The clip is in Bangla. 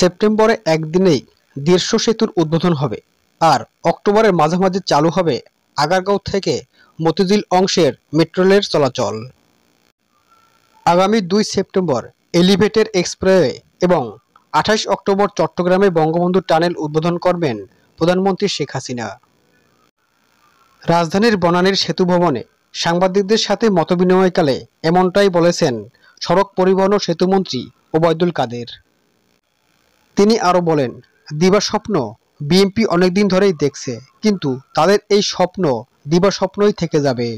সেপ্টেম্বরে একদিনেই দেড়শো সেতুর উদ্বোধন হবে আর অক্টোবরের মাঝামাঝি চালু হবে আগারগাঁও থেকে মতিঝিল অংশের মেট্রো চলাচল আগামী দুই সেপ্টেম্বর এলিভেটের এক্সপ্রেওয়ে এবং আঠাশ অক্টোবর চট্টগ্রামে বঙ্গবন্ধু টানেল উদ্বোধন করবেন প্রধানমন্ত্রী শেখ হাসিনা রাজধানীর বনানীর সেতু ভবনে সাংবাদিকদের সাথে মতবিনিময়কালে এমনটাই বলেছেন সড়ক পরিবহন ও সেতুমন্ত্রী ওবায়দুল কাদের তিনি আরও বলেন দিবা স্বপ্ন বিএনপি অনেকদিন ধরেই দেখছে কিন্তু তাদের এই স্বপ্ন দিবা স্বপ্নই থেকে যাবে